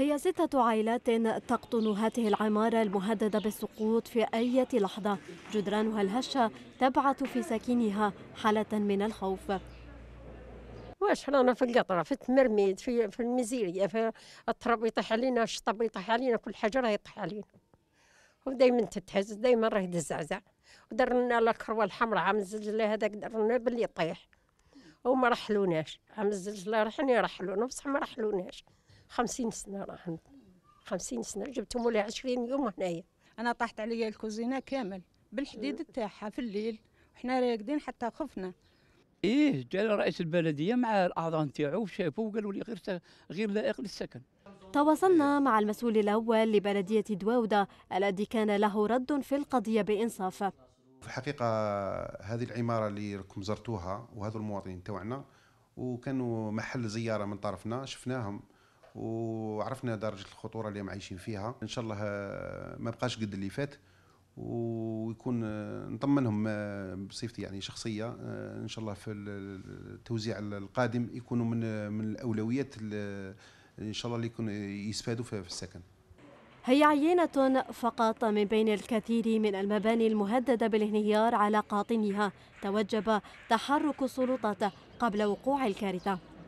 هي ستة عائلات تقطن هذه العمارة المهددة بالسقوط في أي لحظة جدرانها الهشة تبعث في سكينها حالة من الخوف واش رانا في القطره في التمرميد في في المزيريه في التراب يطيح علينا الشطب يطيح علينا كل حاجه راه يطيح علينا ودائما تتهز دائما راه يتزعزع ودرنا الكروه الحمراء عام الزلزلة هذاك درنا باللي يطيح وما رحلوناش عام الزلزلة رحني رحلونا بصح ما رحلوناش 50 سنه راهن 50 سنه جبتهم ولا 20 يوم هنايا انا طاحت عليا الكوزينه كامل بالحديد آه. تاعها في الليل وحنا راقدين حتى خفنا ايه جا رئيس البلديه مع الاعضاء نتاعو شافوه وقالوا لي غير غير لائق للسكن تواصلنا مع المسؤول الاول لبلديه دواوده الذي كان له رد في القضيه بانصاف في الحقيقه هذه العماره اللي راكم زرتوها وهذو المواطنين تاعنا وكانوا محل زياره من طرفنا شفناهم وعرفنا درجه الخطوره اللي عايشين فيها ان شاء الله آه، ما بقاش قد اللي فات ويكون آه، نطمنهم آه، بصفتي يعني شخصيه ان شاء الله في التوزيع القادم يكونوا من من الاولويات ان شاء الله اللي يكونوا يستفادوا في السكن هي عينة فقط من بين الكثير من المباني المهددة بالانهيار على قاطنها توجب تحرك السلطات قبل وقوع الكارثة